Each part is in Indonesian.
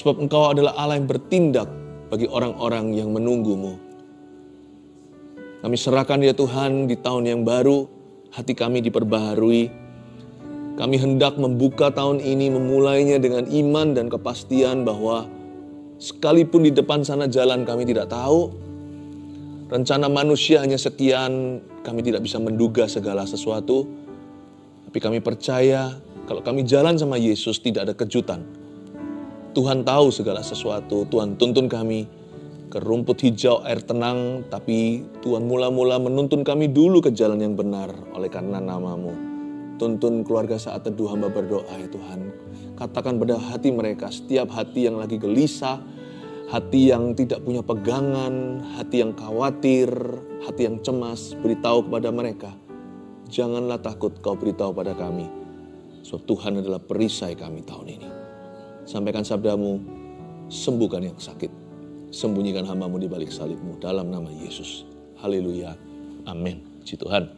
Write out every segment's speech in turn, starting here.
sebab Engkau adalah Allah yang bertindak bagi orang-orang yang menunggumu. Kami serahkan ya Tuhan di tahun yang baru, hati kami diperbaharui. Kami hendak membuka tahun ini memulainya dengan iman dan kepastian bahwa sekalipun di depan sana jalan kami tidak tahu, rencana manusia hanya sekian, kami tidak bisa menduga segala sesuatu. Tapi kami percaya kalau kami jalan sama Yesus tidak ada kejutan Tuhan tahu segala sesuatu. Tuhan tuntun kami ke rumput hijau air tenang, tapi Tuhan mula-mula menuntun kami dulu ke jalan yang benar oleh karena namamu. Tuntun keluarga saat teduh hamba berdoa ya Tuhan. Katakan pada hati mereka, setiap hati yang lagi gelisah, hati yang tidak punya pegangan, hati yang khawatir, hati yang cemas, beritahu kepada mereka. Janganlah takut kau beritahu pada kami. Sebab Tuhan adalah perisai kami tahun ini. Sampaikan sabdamu, sembuhkan yang sakit. Sembunyikan hambamu di balik salibmu dalam nama Yesus. Haleluya. Amin. Puji Tuhan.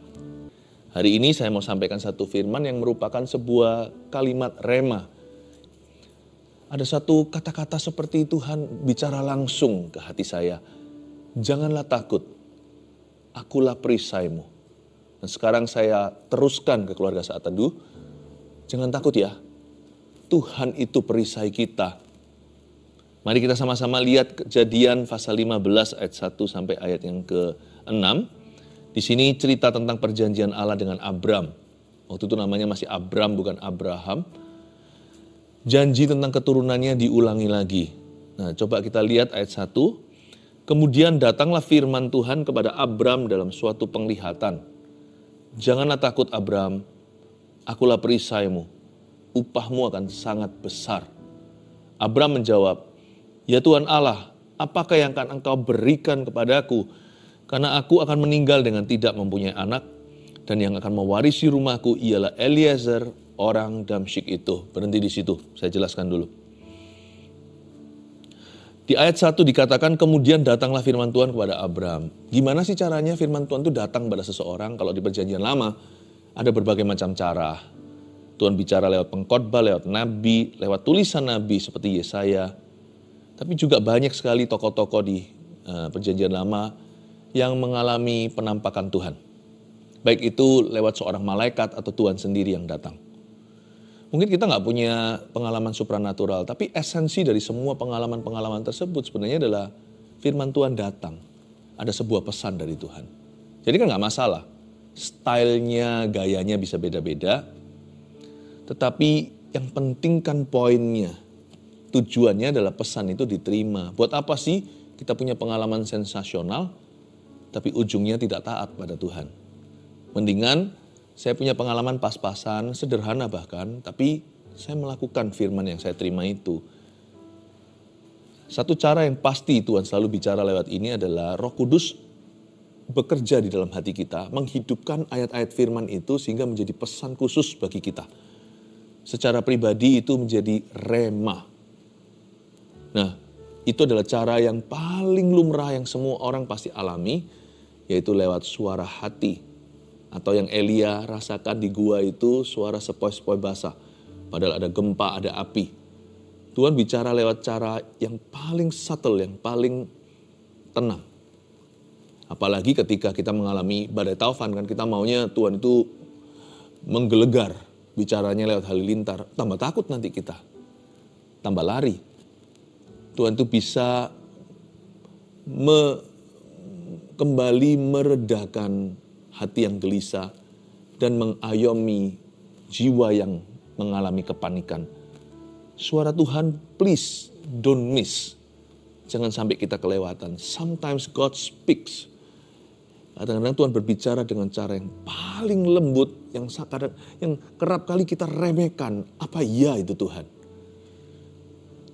Hari ini saya mau sampaikan satu firman yang merupakan sebuah kalimat rema. Ada satu kata-kata seperti Tuhan bicara langsung ke hati saya. Janganlah takut, akulah perisaimu. Dan sekarang saya teruskan ke keluarga saat teduh. Jangan takut ya, Tuhan itu perisai kita. Mari kita sama-sama lihat kejadian pasal 15 ayat 1 sampai ayat yang ke-6. Di sini cerita tentang perjanjian Allah dengan Abram. Waktu itu namanya masih Abram bukan Abraham. Janji tentang keturunannya diulangi lagi. Nah, coba kita lihat ayat 1. Kemudian datanglah firman Tuhan kepada Abram dalam suatu penglihatan. Janganlah takut Abram, akulah perisaimu upahmu akan sangat besar. Abram menjawab, Ya Tuhan Allah, apakah yang akan engkau berikan kepadaku? Karena aku akan meninggal dengan tidak mempunyai anak, dan yang akan mewarisi rumahku ialah Eliezer, orang Damsyik itu. Berhenti di situ, saya jelaskan dulu. Di ayat 1 dikatakan kemudian datanglah firman Tuhan kepada Abram. Gimana sih caranya firman Tuhan itu datang pada seseorang? Kalau di perjanjian lama ada berbagai macam cara Tuhan bicara lewat pengkhotbah, lewat nabi, lewat tulisan nabi seperti Yesaya. Tapi juga banyak sekali tokoh-tokoh di eh, Perjanjian Lama yang mengalami penampakan Tuhan. Baik itu lewat seorang malaikat atau Tuhan sendiri yang datang. Mungkin kita nggak punya pengalaman supranatural, tapi esensi dari semua pengalaman-pengalaman tersebut sebenarnya adalah firman Tuhan datang. Ada sebuah pesan dari Tuhan. Jadi kan nggak masalah. Stylenya, gayanya bisa beda-beda, tetapi yang penting kan poinnya. Tujuannya adalah pesan itu diterima. Buat apa sih kita punya pengalaman sensasional tapi ujungnya tidak taat pada Tuhan? Mendingan saya punya pengalaman pas-pasan, sederhana bahkan, tapi saya melakukan firman yang saya terima itu. Satu cara yang pasti Tuhan selalu bicara lewat ini adalah Roh Kudus bekerja di dalam hati kita, menghidupkan ayat-ayat firman itu sehingga menjadi pesan khusus bagi kita secara pribadi itu menjadi rema. Nah, itu adalah cara yang paling lumrah yang semua orang pasti alami, yaitu lewat suara hati. Atau yang Elia rasakan di gua itu suara sepoi-sepoi basah. Padahal ada gempa, ada api. Tuhan bicara lewat cara yang paling subtle, yang paling tenang. Apalagi ketika kita mengalami badai taufan kan kita maunya Tuhan itu menggelegar, bicaranya lewat halilintar, tambah takut nanti kita. Tambah lari. Tuhan itu bisa me, kembali meredakan hati yang gelisah dan mengayomi jiwa yang mengalami kepanikan. Suara Tuhan, please don't miss. Jangan sampai kita kelewatan. Sometimes God speaks Kadang-kadang Tuhan berbicara dengan cara yang paling lembut, yang kadang, yang kerap kali kita remehkan. Apa iya itu Tuhan?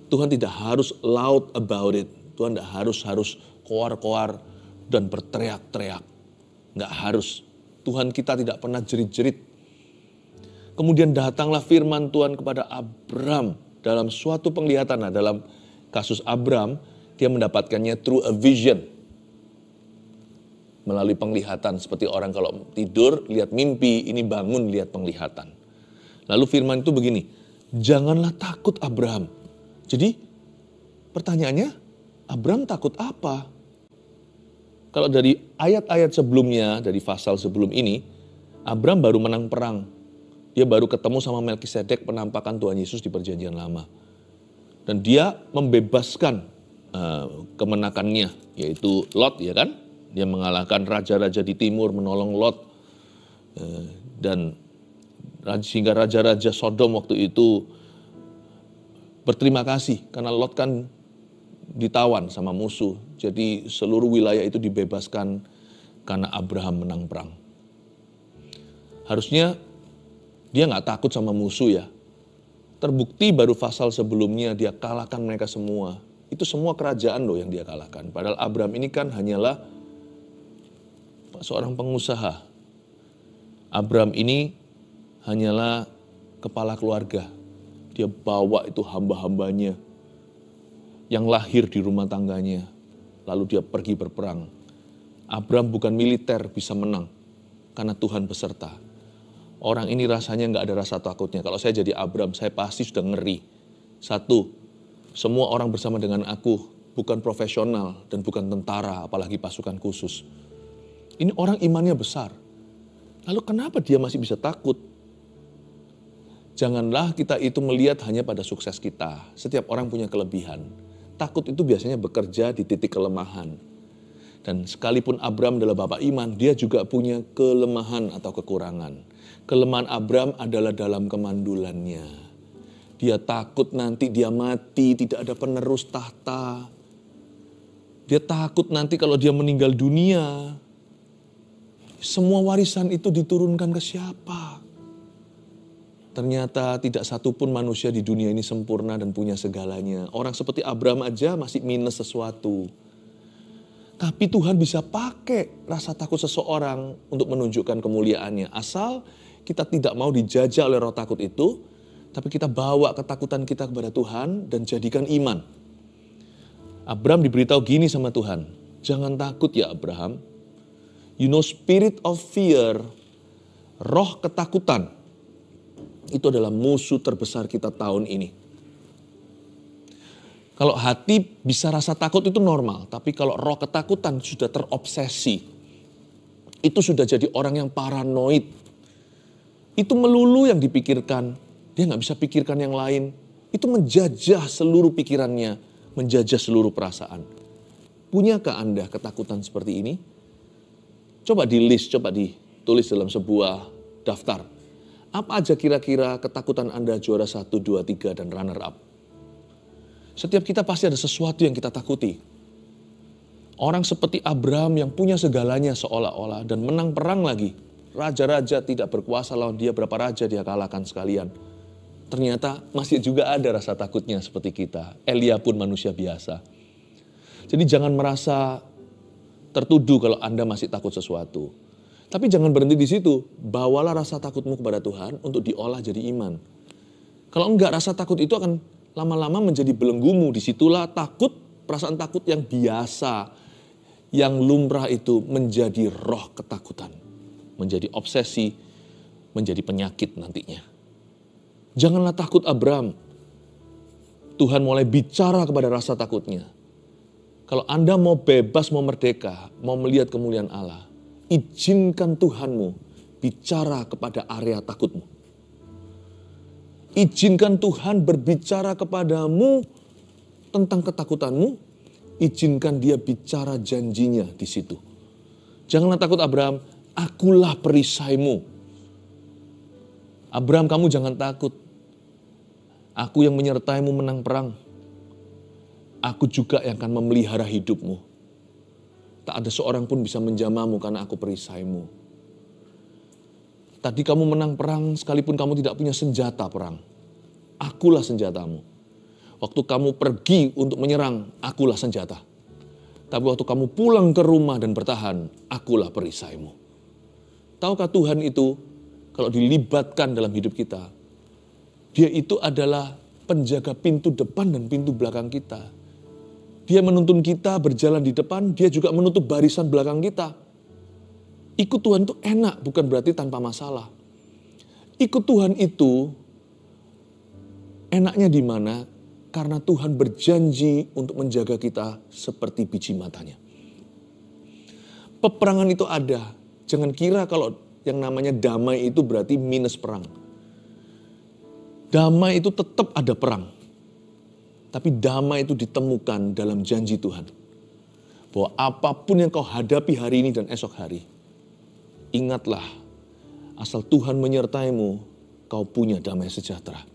Tuhan tidak harus loud about it. Tuhan tidak harus harus koar-koar dan berteriak-teriak. Tidak harus. Tuhan kita tidak pernah jerit-jerit. Kemudian datanglah firman Tuhan kepada Abram dalam suatu penglihatan. Nah, dalam kasus Abram, dia mendapatkannya through a vision melalui penglihatan seperti orang kalau tidur lihat mimpi, ini bangun lihat penglihatan. Lalu firman itu begini, janganlah takut Abraham. Jadi pertanyaannya, Abraham takut apa? Kalau dari ayat-ayat sebelumnya, dari pasal sebelum ini, Abraham baru menang perang. Dia baru ketemu sama Melkisedek penampakan Tuhan Yesus di perjanjian lama. Dan dia membebaskan uh, kemenakannya, yaitu Lot ya kan? Dia mengalahkan raja-raja di timur, menolong Lot. Eh, dan sehingga raja-raja Sodom waktu itu berterima kasih karena Lot kan ditawan sama musuh. Jadi seluruh wilayah itu dibebaskan karena Abraham menang perang. Harusnya dia nggak takut sama musuh ya. Terbukti baru pasal sebelumnya dia kalahkan mereka semua. Itu semua kerajaan loh yang dia kalahkan. Padahal Abraham ini kan hanyalah seorang pengusaha. Abram ini hanyalah kepala keluarga. Dia bawa itu hamba-hambanya yang lahir di rumah tangganya. Lalu dia pergi berperang. Abram bukan militer bisa menang karena Tuhan beserta. Orang ini rasanya nggak ada rasa takutnya. Kalau saya jadi Abram, saya pasti sudah ngeri. Satu, semua orang bersama dengan aku bukan profesional dan bukan tentara, apalagi pasukan khusus. Ini orang imannya besar. Lalu kenapa dia masih bisa takut? Janganlah kita itu melihat hanya pada sukses kita. Setiap orang punya kelebihan. Takut itu biasanya bekerja di titik kelemahan. Dan sekalipun Abram adalah bapak iman, dia juga punya kelemahan atau kekurangan. Kelemahan Abram adalah dalam kemandulannya. Dia takut nanti dia mati, tidak ada penerus tahta. Dia takut nanti kalau dia meninggal dunia, semua warisan itu diturunkan ke siapa? Ternyata tidak satu pun manusia di dunia ini sempurna dan punya segalanya. Orang seperti Abraham aja masih minus sesuatu. Tapi Tuhan bisa pakai rasa takut seseorang untuk menunjukkan kemuliaannya. Asal kita tidak mau dijajah oleh roh takut itu, tapi kita bawa ketakutan kita kepada Tuhan dan jadikan iman. Abraham diberitahu gini sama Tuhan, jangan takut ya Abraham, You know spirit of fear, roh ketakutan. Itu adalah musuh terbesar kita tahun ini. Kalau hati bisa rasa takut itu normal, tapi kalau roh ketakutan sudah terobsesi, itu sudah jadi orang yang paranoid. Itu melulu yang dipikirkan, dia nggak bisa pikirkan yang lain. Itu menjajah seluruh pikirannya, menjajah seluruh perasaan. Punyakah Anda ketakutan seperti ini? Coba di list, coba ditulis dalam sebuah daftar. Apa aja kira-kira ketakutan Anda juara 1, 2, 3, dan runner up? Setiap kita pasti ada sesuatu yang kita takuti. Orang seperti Abraham yang punya segalanya seolah-olah dan menang perang lagi. Raja-raja tidak berkuasa lawan dia, berapa raja dia kalahkan sekalian. Ternyata masih juga ada rasa takutnya seperti kita. Elia pun manusia biasa. Jadi jangan merasa tertuduh kalau Anda masih takut sesuatu. Tapi jangan berhenti di situ. Bawalah rasa takutmu kepada Tuhan untuk diolah jadi iman. Kalau enggak rasa takut itu akan lama-lama menjadi belenggumu. Disitulah takut, perasaan takut yang biasa, yang lumrah itu menjadi roh ketakutan. Menjadi obsesi, menjadi penyakit nantinya. Janganlah takut Abram. Tuhan mulai bicara kepada rasa takutnya kalau Anda mau bebas, mau merdeka, mau melihat kemuliaan Allah, izinkan Tuhanmu bicara kepada area takutmu. Izinkan Tuhan berbicara kepadamu tentang ketakutanmu. Izinkan dia bicara janjinya di situ. Janganlah takut Abraham, akulah perisaimu. Abraham kamu jangan takut. Aku yang menyertaimu menang perang Aku juga yang akan memelihara hidupmu. Tak ada seorang pun bisa menjamamu karena aku perisaimu. Tadi kamu menang perang sekalipun kamu tidak punya senjata perang. Akulah senjatamu. Waktu kamu pergi untuk menyerang, akulah senjata. Tapi waktu kamu pulang ke rumah dan bertahan, akulah perisaimu. Tahukah Tuhan itu kalau dilibatkan dalam hidup kita? Dia itu adalah penjaga pintu depan dan pintu belakang kita. Dia menuntun kita berjalan di depan, dia juga menutup barisan belakang kita. Ikut Tuhan itu enak, bukan berarti tanpa masalah. Ikut Tuhan itu enaknya di mana? Karena Tuhan berjanji untuk menjaga kita seperti biji matanya. Peperangan itu ada. Jangan kira kalau yang namanya damai itu berarti minus perang. Damai itu tetap ada perang tapi damai itu ditemukan dalam janji Tuhan. Bahwa apapun yang kau hadapi hari ini dan esok hari, ingatlah asal Tuhan menyertaimu, kau punya damai sejahtera.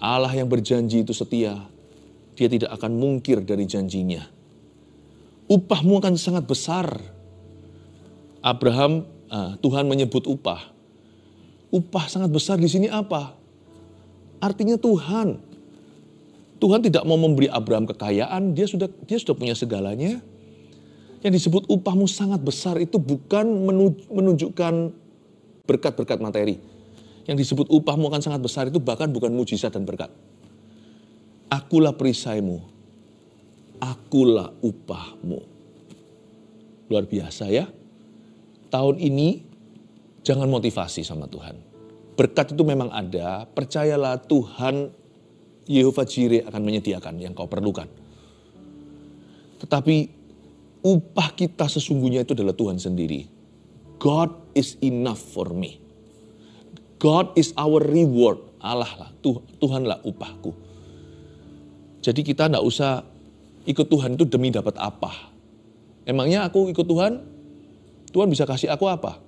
Allah yang berjanji itu setia, dia tidak akan mungkir dari janjinya. Upahmu akan sangat besar. Abraham, ah, Tuhan menyebut upah. Upah sangat besar di sini apa? Artinya Tuhan Tuhan tidak mau memberi Abraham kekayaan, dia sudah dia sudah punya segalanya. Yang disebut upahmu sangat besar itu bukan menunjukkan berkat-berkat materi. Yang disebut upahmu akan sangat besar itu bahkan bukan mujizat dan berkat. Akulah perisaimu. Akulah upahmu. Luar biasa ya. Tahun ini jangan motivasi sama Tuhan. Berkat itu memang ada, percayalah Tuhan Yehova Jireh akan menyediakan yang kau perlukan. Tetapi upah kita sesungguhnya itu adalah Tuhan sendiri. God is enough for me. God is our reward. Allah lah, Tuhanlah upahku. Jadi kita tidak usah ikut Tuhan itu demi dapat apa. Emangnya aku ikut Tuhan, Tuhan bisa kasih aku apa?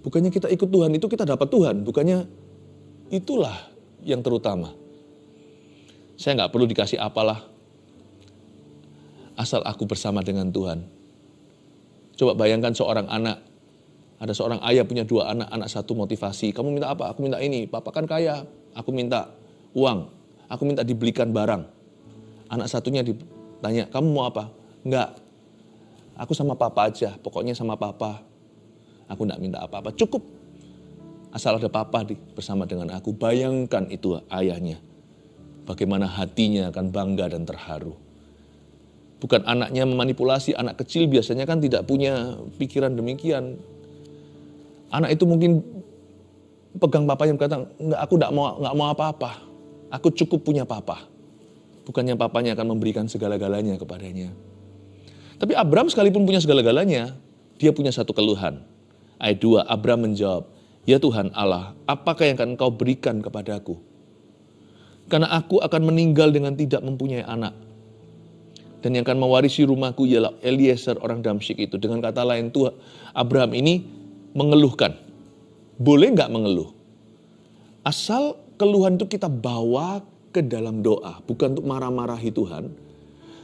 Bukannya kita ikut Tuhan itu kita dapat Tuhan, bukannya itulah yang terutama. Saya nggak perlu dikasih apalah. Asal aku bersama dengan Tuhan. Coba bayangkan seorang anak. Ada seorang ayah punya dua anak. Anak satu motivasi. Kamu minta apa? Aku minta ini. Papa kan kaya. Aku minta uang. Aku minta dibelikan barang. Anak satunya ditanya, kamu mau apa? Enggak. Aku sama papa aja. Pokoknya sama papa. Aku enggak minta apa-apa. Cukup asal ada papa di, bersama dengan aku. Bayangkan itu ayahnya bagaimana hatinya akan bangga dan terharu. Bukan anaknya memanipulasi, anak kecil biasanya kan tidak punya pikiran demikian. Anak itu mungkin pegang papanya berkata, enggak aku enggak mau enggak mau apa-apa. Aku cukup punya papa. Bukannya papanya akan memberikan segala-galanya kepadanya. Tapi Abram sekalipun punya segala-galanya, dia punya satu keluhan. Ayat 2, Abram menjawab, Ya Tuhan Allah, apakah yang akan engkau berikan kepadaku? karena aku akan meninggal dengan tidak mempunyai anak. Dan yang akan mewarisi rumahku ialah Eliezer orang Damsyik itu. Dengan kata lain Tuhan, Abraham ini mengeluhkan. Boleh nggak mengeluh? Asal keluhan itu kita bawa ke dalam doa. Bukan untuk marah-marahi Tuhan.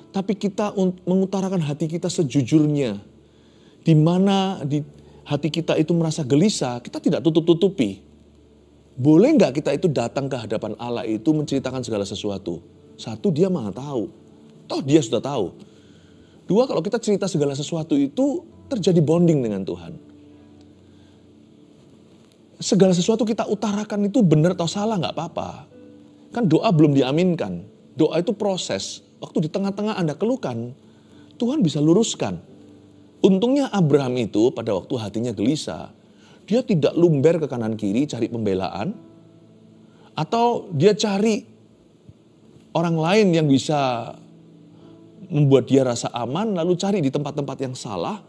Tapi kita mengutarakan hati kita sejujurnya. Di mana di hati kita itu merasa gelisah, kita tidak tutup-tutupi. Boleh nggak kita itu datang ke hadapan Allah itu menceritakan segala sesuatu? Satu, dia malah tahu. Toh dia sudah tahu. Dua, kalau kita cerita segala sesuatu itu terjadi bonding dengan Tuhan. Segala sesuatu kita utarakan itu benar atau salah nggak apa-apa. Kan doa belum diaminkan. Doa itu proses. Waktu di tengah-tengah Anda keluhkan, Tuhan bisa luruskan. Untungnya Abraham itu pada waktu hatinya gelisah, dia tidak lumber ke kanan kiri cari pembelaan atau dia cari orang lain yang bisa membuat dia rasa aman lalu cari di tempat-tempat yang salah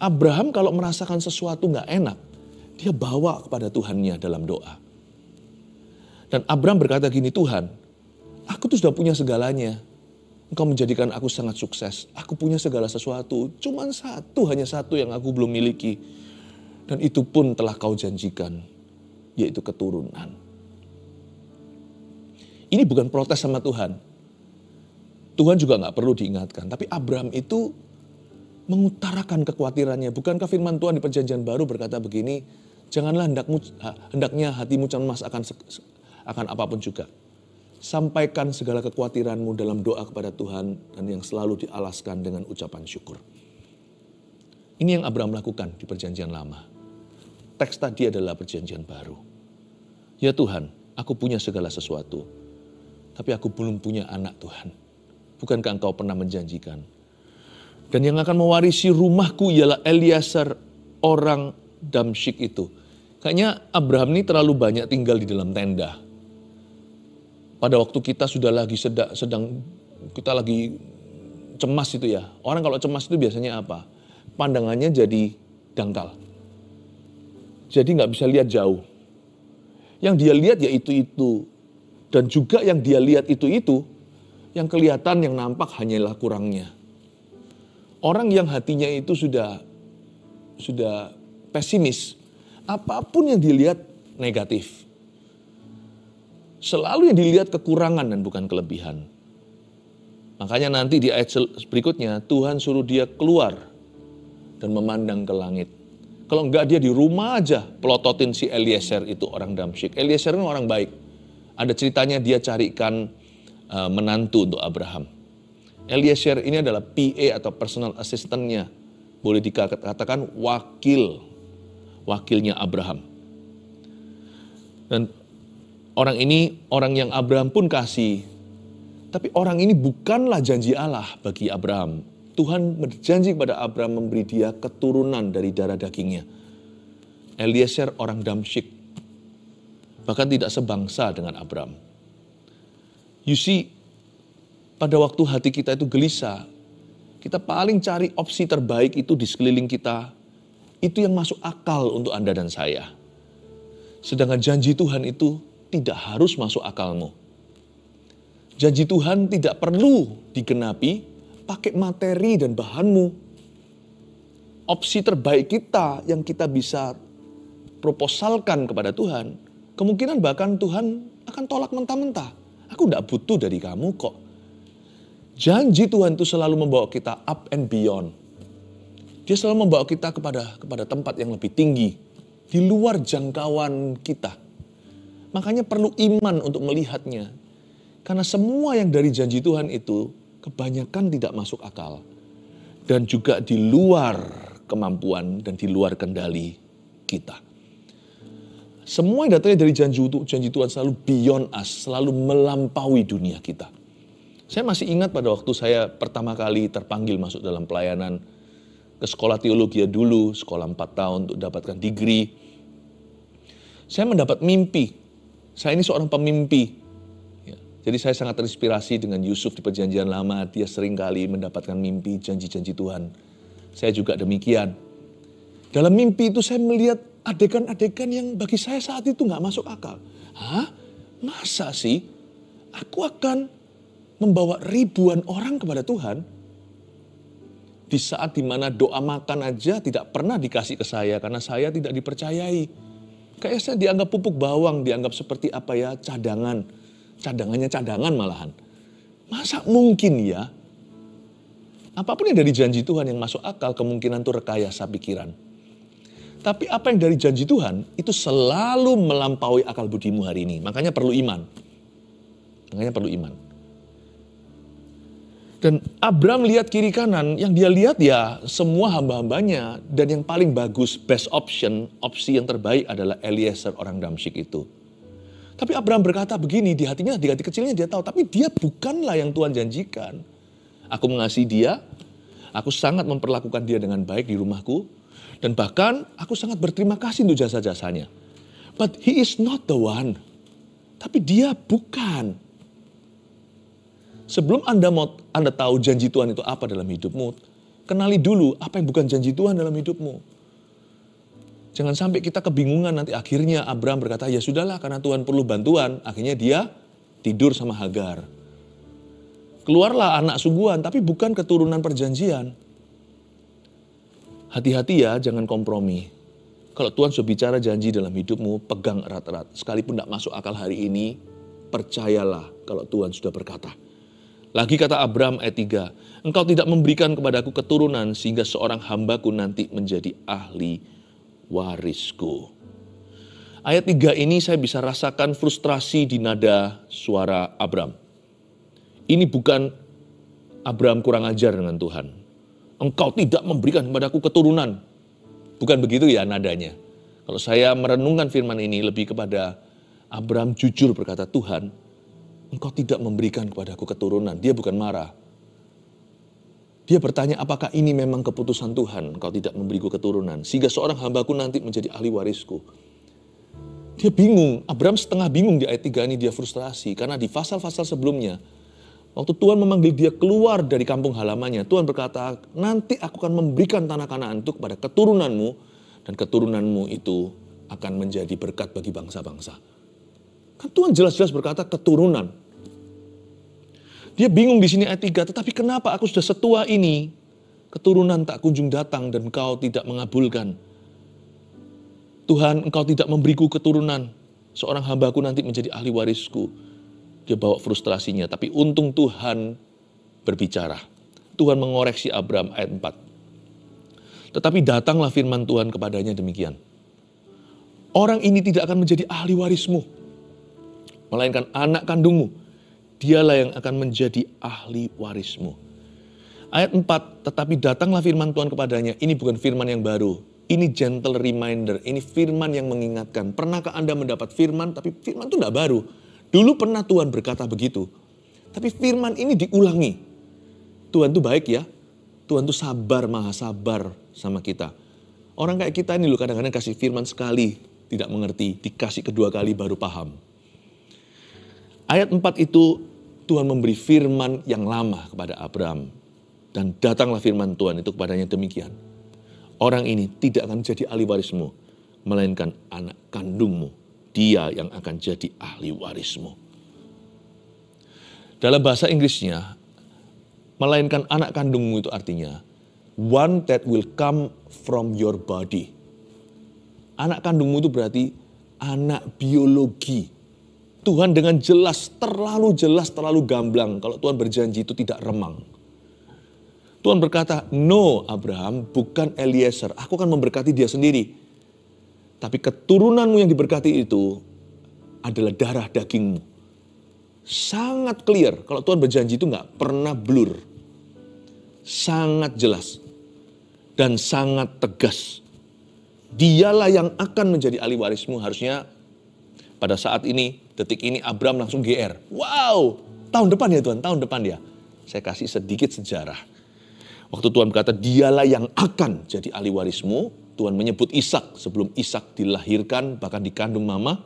Abraham kalau merasakan sesuatu nggak enak dia bawa kepada Tuhannya dalam doa dan Abraham berkata gini Tuhan aku tuh sudah punya segalanya Engkau menjadikan aku sangat sukses. Aku punya segala sesuatu. Cuman satu, hanya satu yang aku belum miliki dan itu pun telah kau janjikan, yaitu keturunan. Ini bukan protes sama Tuhan. Tuhan juga nggak perlu diingatkan. Tapi Abraham itu mengutarakan kekhawatirannya. Bukankah firman Tuhan di perjanjian baru berkata begini, janganlah hendakmu, hendaknya hatimu cemas akan, akan apapun juga. Sampaikan segala kekhawatiranmu dalam doa kepada Tuhan dan yang selalu dialaskan dengan ucapan syukur. Ini yang Abraham lakukan di perjanjian lama teks tadi adalah perjanjian baru. Ya Tuhan, aku punya segala sesuatu, tapi aku belum punya anak Tuhan. Bukankah engkau pernah menjanjikan? Dan yang akan mewarisi rumahku ialah Eliezer orang Damsyik itu. Kayaknya Abraham ini terlalu banyak tinggal di dalam tenda. Pada waktu kita sudah lagi sedang, sedang kita lagi cemas itu ya. Orang kalau cemas itu biasanya apa? Pandangannya jadi dangkal jadi nggak bisa lihat jauh. Yang dia lihat ya itu-itu. Dan juga yang dia lihat itu-itu, yang kelihatan, yang nampak hanyalah kurangnya. Orang yang hatinya itu sudah sudah pesimis, apapun yang dilihat negatif. Selalu yang dilihat kekurangan dan bukan kelebihan. Makanya nanti di ayat berikutnya Tuhan suruh dia keluar dan memandang ke langit. Kalau enggak dia di rumah aja pelototin si Eliezer itu orang Damsyik. Eliezer ini kan orang baik. Ada ceritanya dia carikan eh, menantu untuk Abraham. Eliezer ini adalah PA atau personal assistantnya. Boleh dikatakan wakil, wakilnya Abraham. Dan orang ini orang yang Abraham pun kasih. Tapi orang ini bukanlah janji Allah bagi Abraham. Tuhan berjanji kepada Abraham memberi dia keturunan dari darah dagingnya. Eliezer orang Damsyik. Bahkan tidak sebangsa dengan Abraham. You see, pada waktu hati kita itu gelisah, kita paling cari opsi terbaik itu di sekeliling kita. Itu yang masuk akal untuk Anda dan saya. Sedangkan janji Tuhan itu tidak harus masuk akalmu. Janji Tuhan tidak perlu digenapi pakai materi dan bahanmu. Opsi terbaik kita yang kita bisa proposalkan kepada Tuhan, kemungkinan bahkan Tuhan akan tolak mentah-mentah. Aku tidak butuh dari kamu kok. Janji Tuhan itu selalu membawa kita up and beyond. Dia selalu membawa kita kepada kepada tempat yang lebih tinggi, di luar jangkauan kita. Makanya perlu iman untuk melihatnya. Karena semua yang dari janji Tuhan itu kebanyakan tidak masuk akal dan juga di luar kemampuan dan di luar kendali kita. Semua datangnya dari janji, janji Tuhan selalu beyond us, selalu melampaui dunia kita. Saya masih ingat pada waktu saya pertama kali terpanggil masuk dalam pelayanan ke sekolah teologi ya dulu, sekolah 4 tahun untuk dapatkan degree. Saya mendapat mimpi. Saya ini seorang pemimpi jadi saya sangat terinspirasi dengan Yusuf di perjanjian lama. Dia seringkali mendapatkan mimpi janji-janji Tuhan. Saya juga demikian. Dalam mimpi itu saya melihat adegan-adegan yang bagi saya saat itu nggak masuk akal. Hah? Masa sih? Aku akan membawa ribuan orang kepada Tuhan di saat dimana doa makan aja tidak pernah dikasih ke saya karena saya tidak dipercayai. Kayaknya saya dianggap pupuk bawang, dianggap seperti apa ya, cadangan Cadangannya cadangan malahan. Masa mungkin ya? Apapun yang dari janji Tuhan yang masuk akal kemungkinan itu rekayasa pikiran. Tapi apa yang dari janji Tuhan itu selalu melampaui akal budimu hari ini. Makanya perlu iman. Makanya perlu iman. Dan Abram lihat kiri kanan, yang dia lihat ya semua hamba-hambanya dan yang paling bagus, best option, opsi yang terbaik adalah Eliezer orang Damsyik itu. Tapi Abraham berkata begini di hatinya, di hati kecilnya dia tahu. Tapi dia bukanlah yang Tuhan janjikan. Aku mengasihi dia, aku sangat memperlakukan dia dengan baik di rumahku. Dan bahkan aku sangat berterima kasih untuk jasa-jasanya. But he is not the one. Tapi dia bukan. Sebelum Anda mau Anda tahu janji Tuhan itu apa dalam hidupmu, kenali dulu apa yang bukan janji Tuhan dalam hidupmu. Jangan sampai kita kebingungan nanti akhirnya Abraham berkata, ya sudahlah karena Tuhan perlu bantuan. Akhirnya dia tidur sama Hagar. Keluarlah anak suguhan, tapi bukan keturunan perjanjian. Hati-hati ya, jangan kompromi. Kalau Tuhan sudah bicara janji dalam hidupmu, pegang erat-erat. Sekalipun tidak masuk akal hari ini, percayalah kalau Tuhan sudah berkata. Lagi kata Abraham ayat 3, engkau tidak memberikan kepadaku keturunan sehingga seorang hambaku nanti menjadi ahli warisku. Ayat 3 ini saya bisa rasakan frustrasi di nada suara Abram. Ini bukan Abram kurang ajar dengan Tuhan. Engkau tidak memberikan kepadaku keturunan. Bukan begitu ya nadanya. Kalau saya merenungkan firman ini lebih kepada Abram jujur berkata, Tuhan, engkau tidak memberikan kepadaku keturunan. Dia bukan marah, dia bertanya apakah ini memang keputusan Tuhan kau tidak memberiku keturunan sehingga seorang hambaku nanti menjadi ahli warisku. Dia bingung, Abraham setengah bingung di ayat 3 ini dia frustrasi karena di pasal-pasal sebelumnya waktu Tuhan memanggil dia keluar dari kampung halamannya, Tuhan berkata, "Nanti aku akan memberikan tanah Kanaan itu kepada keturunanmu dan keturunanmu itu akan menjadi berkat bagi bangsa-bangsa." Kan Tuhan jelas-jelas berkata keturunan, dia bingung di sini ayat 3, tetapi kenapa aku sudah setua ini? Keturunan tak kunjung datang dan engkau tidak mengabulkan. Tuhan, engkau tidak memberiku keturunan. Seorang hambaku nanti menjadi ahli warisku. Dia bawa frustrasinya, tapi untung Tuhan berbicara. Tuhan mengoreksi Abram ayat 4. Tetapi datanglah firman Tuhan kepadanya demikian. Orang ini tidak akan menjadi ahli warismu, melainkan anak kandungmu dialah yang akan menjadi ahli warismu. Ayat 4, tetapi datanglah firman Tuhan kepadanya. Ini bukan firman yang baru. Ini gentle reminder, ini firman yang mengingatkan. Pernahkah Anda mendapat firman, tapi firman itu tidak baru. Dulu pernah Tuhan berkata begitu. Tapi firman ini diulangi. Tuhan itu baik ya. Tuhan itu sabar, maha sabar sama kita. Orang kayak kita ini loh kadang-kadang kasih firman sekali, tidak mengerti. Dikasih kedua kali baru paham. Ayat 4 itu Tuhan memberi firman yang lama kepada Abraham. Dan datanglah firman Tuhan itu kepadanya demikian. Orang ini tidak akan jadi ahli warismu, melainkan anak kandungmu. Dia yang akan jadi ahli warismu. Dalam bahasa Inggrisnya, melainkan anak kandungmu itu artinya one that will come from your body. Anak kandungmu itu berarti anak biologi Tuhan dengan jelas, terlalu jelas, terlalu gamblang. Kalau Tuhan berjanji itu tidak remang. Tuhan berkata, no Abraham, bukan Eliezer. Aku akan memberkati dia sendiri. Tapi keturunanmu yang diberkati itu adalah darah dagingmu. Sangat clear. Kalau Tuhan berjanji itu nggak pernah blur. Sangat jelas. Dan sangat tegas. Dialah yang akan menjadi ahli warismu. Harusnya pada saat ini Detik ini Abram langsung GR. Wow, tahun depan ya Tuhan, tahun depan ya. Saya kasih sedikit sejarah. Waktu Tuhan berkata, dialah yang akan jadi ahli warismu. Tuhan menyebut Ishak sebelum Ishak dilahirkan, bahkan dikandung mama.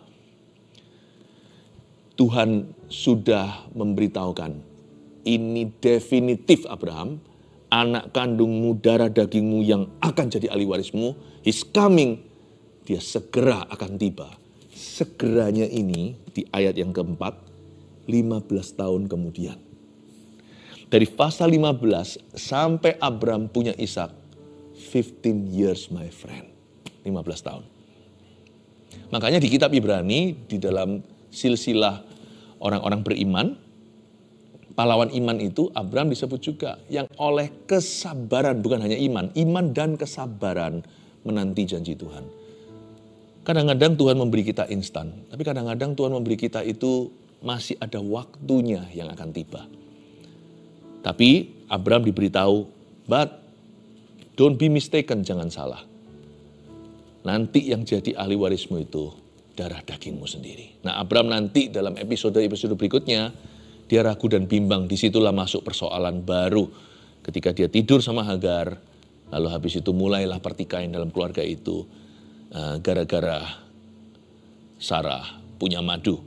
Tuhan sudah memberitahukan, ini definitif Abraham, anak kandungmu, darah dagingmu yang akan jadi ahli warismu, He's coming, dia segera akan tiba segeranya ini di ayat yang keempat, 15 tahun kemudian. Dari pasal 15 sampai Abram punya Ishak, 15 years my friend. 15 tahun. Makanya di kitab Ibrani, di dalam silsilah orang-orang beriman, pahlawan iman itu Abram disebut juga yang oleh kesabaran, bukan hanya iman, iman dan kesabaran menanti janji Tuhan Kadang-kadang Tuhan memberi kita instan, tapi kadang-kadang Tuhan memberi kita itu masih ada waktunya yang akan tiba. Tapi Abram diberitahu, but don't be mistaken, jangan salah. Nanti yang jadi ahli warismu itu darah dagingmu sendiri. Nah Abram nanti dalam episode-episode berikutnya, dia ragu dan bimbang. Disitulah masuk persoalan baru. Ketika dia tidur sama Hagar, lalu habis itu mulailah pertikaian dalam keluarga itu Eh, gara-gara Sarah punya madu.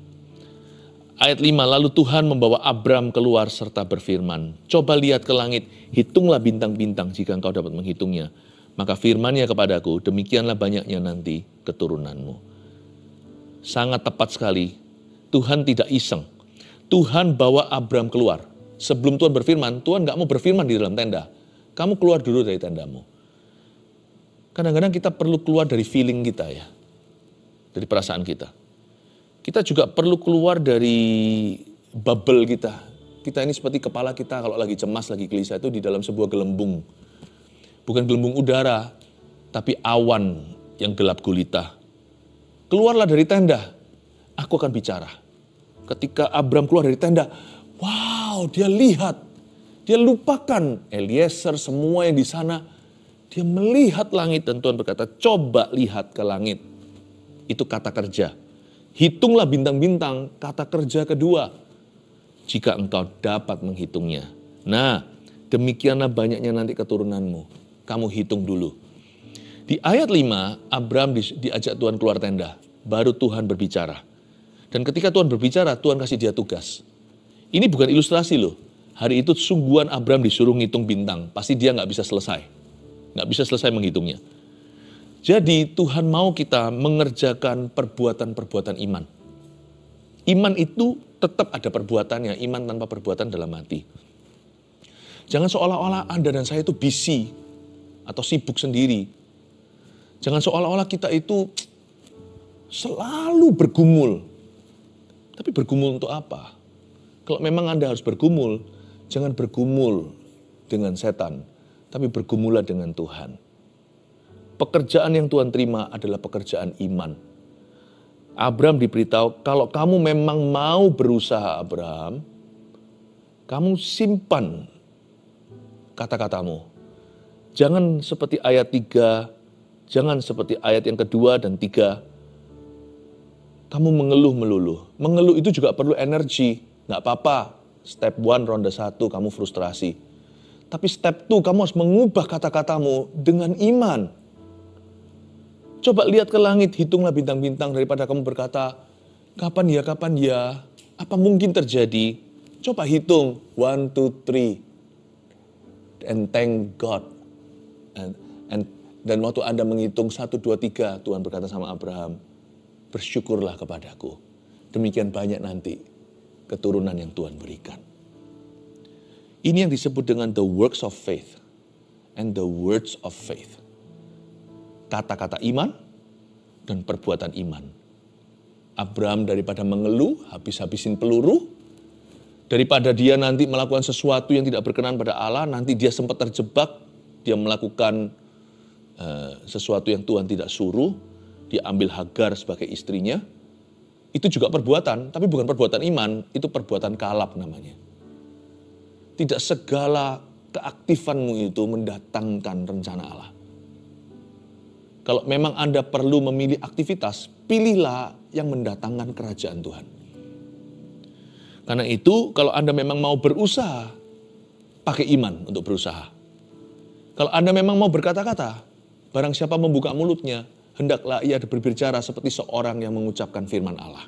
Ayat 5, lalu Tuhan membawa Abram keluar serta berfirman, Coba lihat ke langit, hitunglah bintang-bintang jika engkau dapat menghitungnya. Maka firmannya kepadaku, demikianlah banyaknya nanti keturunanmu. Sangat tepat sekali, Tuhan tidak iseng. Tuhan bawa Abram keluar. Sebelum Tuhan berfirman, Tuhan gak mau berfirman di dalam tenda. Kamu keluar dulu dari tendamu kadang-kadang kita perlu keluar dari feeling kita ya, dari perasaan kita. Kita juga perlu keluar dari bubble kita. Kita ini seperti kepala kita kalau lagi cemas, lagi gelisah itu di dalam sebuah gelembung. Bukan gelembung udara, tapi awan yang gelap gulita. Keluarlah dari tenda, aku akan bicara. Ketika Abram keluar dari tenda, wow dia lihat, dia lupakan Eliezer semua yang di sana dia melihat langit dan Tuhan berkata, coba lihat ke langit. Itu kata kerja. Hitunglah bintang-bintang, kata kerja kedua. Jika engkau dapat menghitungnya. Nah, demikianlah banyaknya nanti keturunanmu. Kamu hitung dulu. Di ayat 5, Abram diajak Tuhan keluar tenda. Baru Tuhan berbicara. Dan ketika Tuhan berbicara, Tuhan kasih dia tugas. Ini bukan ilustrasi loh. Hari itu sungguhan Abraham disuruh ngitung bintang. Pasti dia nggak bisa selesai nggak bisa selesai menghitungnya. Jadi Tuhan mau kita mengerjakan perbuatan-perbuatan iman. Iman itu tetap ada perbuatannya, iman tanpa perbuatan dalam mati. Jangan seolah-olah Anda dan saya itu busy atau sibuk sendiri. Jangan seolah-olah kita itu selalu bergumul. Tapi bergumul untuk apa? Kalau memang Anda harus bergumul, jangan bergumul dengan setan, tapi bergumula dengan Tuhan. Pekerjaan yang Tuhan terima adalah pekerjaan iman. Abram diberitahu, kalau kamu memang mau berusaha Abraham, kamu simpan kata-katamu. Jangan seperti ayat 3, jangan seperti ayat yang kedua dan tiga. Kamu mengeluh melulu. Mengeluh itu juga perlu energi. Nggak apa-apa. Step one, ronde satu, kamu frustrasi tapi step 2 kamu harus mengubah kata-katamu dengan iman. Coba lihat ke langit, hitunglah bintang-bintang daripada kamu berkata, kapan ya, kapan ya, apa mungkin terjadi? Coba hitung, one, two, three. And thank God. And, and, dan waktu Anda menghitung satu, dua, tiga, Tuhan berkata sama Abraham, bersyukurlah kepadaku. Demikian banyak nanti keturunan yang Tuhan berikan. Ini yang disebut dengan the works of faith and the words of faith. Kata-kata iman dan perbuatan iman. Abraham daripada mengeluh, habis-habisin peluru, daripada dia nanti melakukan sesuatu yang tidak berkenan pada Allah, nanti dia sempat terjebak, dia melakukan uh, sesuatu yang Tuhan tidak suruh, dia ambil Hagar sebagai istrinya, itu juga perbuatan, tapi bukan perbuatan iman, itu perbuatan kalap namanya. Tidak segala keaktifanmu itu mendatangkan rencana Allah. Kalau memang Anda perlu memilih aktivitas, pilihlah yang mendatangkan kerajaan Tuhan. Karena itu, kalau Anda memang mau berusaha, pakai iman untuk berusaha. Kalau Anda memang mau berkata-kata, barang siapa membuka mulutnya, hendaklah ia berbicara seperti seorang yang mengucapkan firman Allah.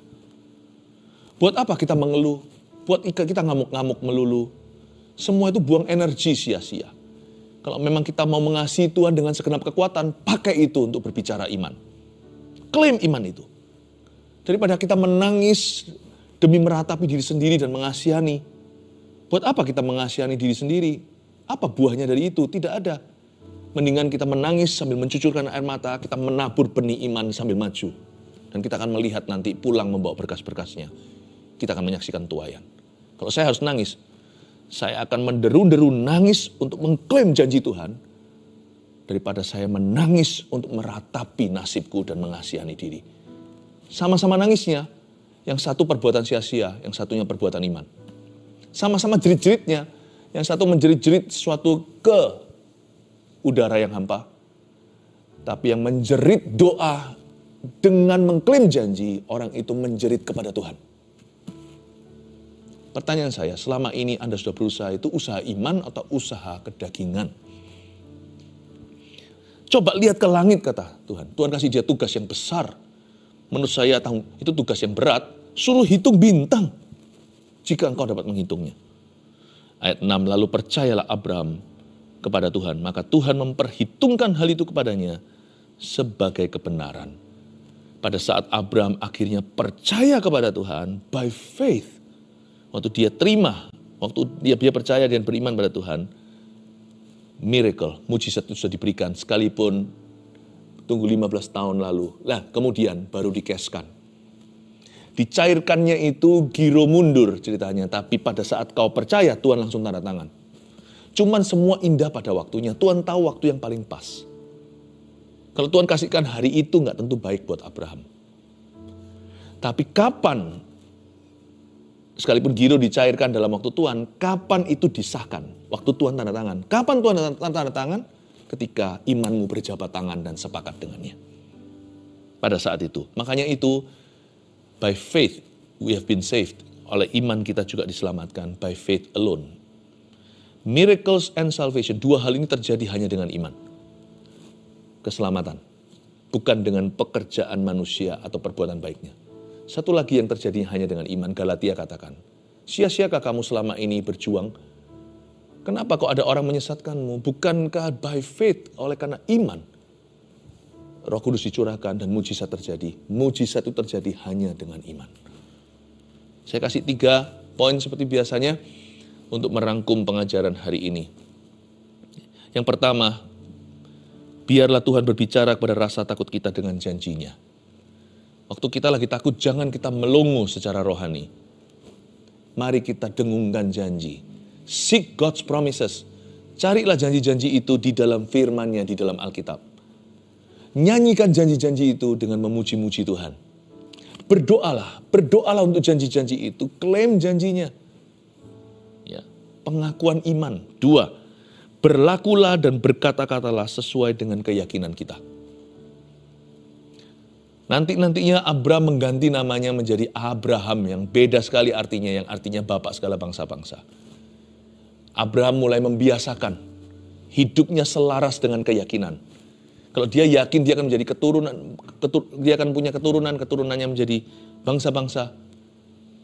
Buat apa kita mengeluh? Buat kita ngamuk-ngamuk melulu? Semua itu buang energi sia-sia. Kalau memang kita mau mengasihi Tuhan dengan segenap kekuatan, pakai itu untuk berbicara iman. Klaim iman itu. Daripada kita menangis demi meratapi diri sendiri dan mengasihani. Buat apa kita mengasihani diri sendiri? Apa buahnya dari itu? Tidak ada. Mendingan kita menangis sambil mencucurkan air mata, kita menabur benih iman sambil maju. Dan kita akan melihat nanti pulang membawa berkas-berkasnya. Kita akan menyaksikan tuayan. Kalau saya harus nangis, saya akan menderu-deru nangis untuk mengklaim janji Tuhan daripada saya menangis untuk meratapi nasibku dan mengasihani diri. Sama-sama nangisnya, yang satu perbuatan sia-sia, yang satunya perbuatan iman. Sama-sama jerit-jeritnya, yang satu menjerit-jerit sesuatu ke udara yang hampa, tapi yang menjerit doa dengan mengklaim janji, orang itu menjerit kepada Tuhan. Pertanyaan saya, selama ini Anda sudah berusaha itu usaha iman atau usaha kedagingan? Coba lihat ke langit kata Tuhan. Tuhan kasih dia tugas yang besar. Menurut saya itu tugas yang berat. Suruh hitung bintang. Jika engkau dapat menghitungnya. Ayat 6, lalu percayalah Abraham kepada Tuhan. Maka Tuhan memperhitungkan hal itu kepadanya sebagai kebenaran. Pada saat Abraham akhirnya percaya kepada Tuhan, by faith, waktu dia terima, waktu dia, dia percaya dan beriman pada Tuhan, miracle, mujizat itu sudah diberikan sekalipun tunggu 15 tahun lalu. Nah, kemudian baru dikeskan. Dicairkannya itu giro mundur ceritanya, tapi pada saat kau percaya Tuhan langsung tanda tangan. Cuman semua indah pada waktunya, Tuhan tahu waktu yang paling pas. Kalau Tuhan kasihkan hari itu nggak tentu baik buat Abraham. Tapi kapan sekalipun giro dicairkan dalam waktu Tuhan, kapan itu disahkan? Waktu Tuhan tanda tangan. Kapan Tuhan tanda tangan? Ketika imanmu berjabat tangan dan sepakat dengannya. Pada saat itu. Makanya itu, by faith we have been saved. Oleh iman kita juga diselamatkan, by faith alone. Miracles and salvation, dua hal ini terjadi hanya dengan iman. Keselamatan, bukan dengan pekerjaan manusia atau perbuatan baiknya satu lagi yang terjadi hanya dengan iman. Galatia katakan, sia-siakah kamu selama ini berjuang? Kenapa kok ada orang menyesatkanmu? Bukankah by faith oleh karena iman? Roh Kudus dicurahkan dan mujizat terjadi. Mujizat itu terjadi hanya dengan iman. Saya kasih tiga poin seperti biasanya untuk merangkum pengajaran hari ini. Yang pertama, biarlah Tuhan berbicara kepada rasa takut kita dengan janjinya. Waktu kita lagi takut, jangan kita melongo secara rohani. Mari kita dengungkan janji. Seek God's promises. Carilah janji-janji itu di dalam firman-Nya, di dalam Alkitab. Nyanyikan janji-janji itu dengan memuji-muji Tuhan. Berdoalah, berdoalah untuk janji-janji itu, klaim janjinya. Ya, pengakuan iman. Dua, berlakulah dan berkata-katalah sesuai dengan keyakinan kita. Nanti-nantinya Abraham mengganti namanya menjadi Abraham yang beda sekali artinya, yang artinya bapak segala bangsa-bangsa. Abraham mulai membiasakan hidupnya selaras dengan keyakinan. Kalau dia yakin dia akan menjadi keturunan, ketur, dia akan punya keturunan, keturunannya menjadi bangsa-bangsa,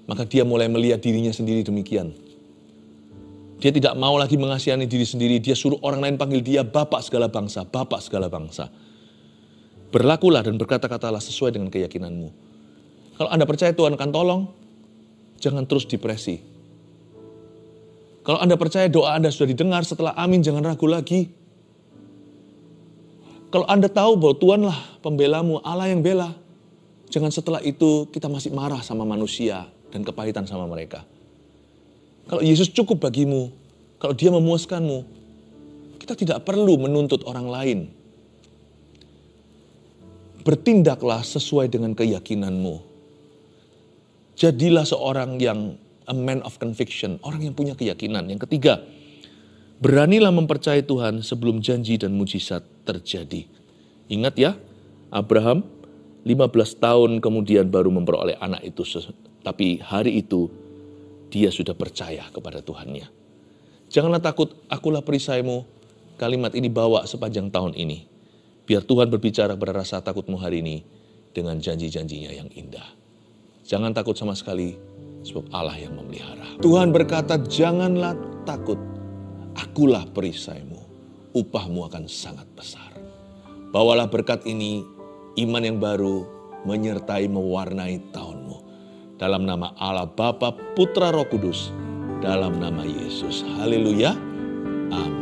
maka dia mulai melihat dirinya sendiri demikian. Dia tidak mau lagi mengasihani diri sendiri, dia suruh orang lain panggil dia bapak segala bangsa, bapak segala bangsa. Berlakulah dan berkata-katalah sesuai dengan keyakinanmu. Kalau Anda percaya Tuhan akan tolong, jangan terus depresi. Kalau Anda percaya doa Anda sudah didengar setelah amin, jangan ragu lagi. Kalau Anda tahu bahwa Tuhanlah pembelamu, Allah yang bela, jangan setelah itu kita masih marah sama manusia dan kepahitan sama mereka. Kalau Yesus cukup bagimu, kalau dia memuaskanmu, kita tidak perlu menuntut orang lain bertindaklah sesuai dengan keyakinanmu. Jadilah seorang yang a man of conviction, orang yang punya keyakinan. Yang ketiga, beranilah mempercayai Tuhan sebelum janji dan mujizat terjadi. Ingat ya, Abraham 15 tahun kemudian baru memperoleh anak itu, tapi hari itu dia sudah percaya kepada Tuhannya. Janganlah takut, akulah perisaimu. Kalimat ini bawa sepanjang tahun ini Biar Tuhan berbicara pada rasa takutmu hari ini dengan janji-janjinya yang indah. Jangan takut sama sekali, sebab Allah yang memelihara. Tuhan berkata, janganlah takut, akulah perisaimu, upahmu akan sangat besar. Bawalah berkat ini, iman yang baru, menyertai mewarnai tahunmu. Dalam nama Allah Bapa, Putra Roh Kudus, dalam nama Yesus. Haleluya. Amin.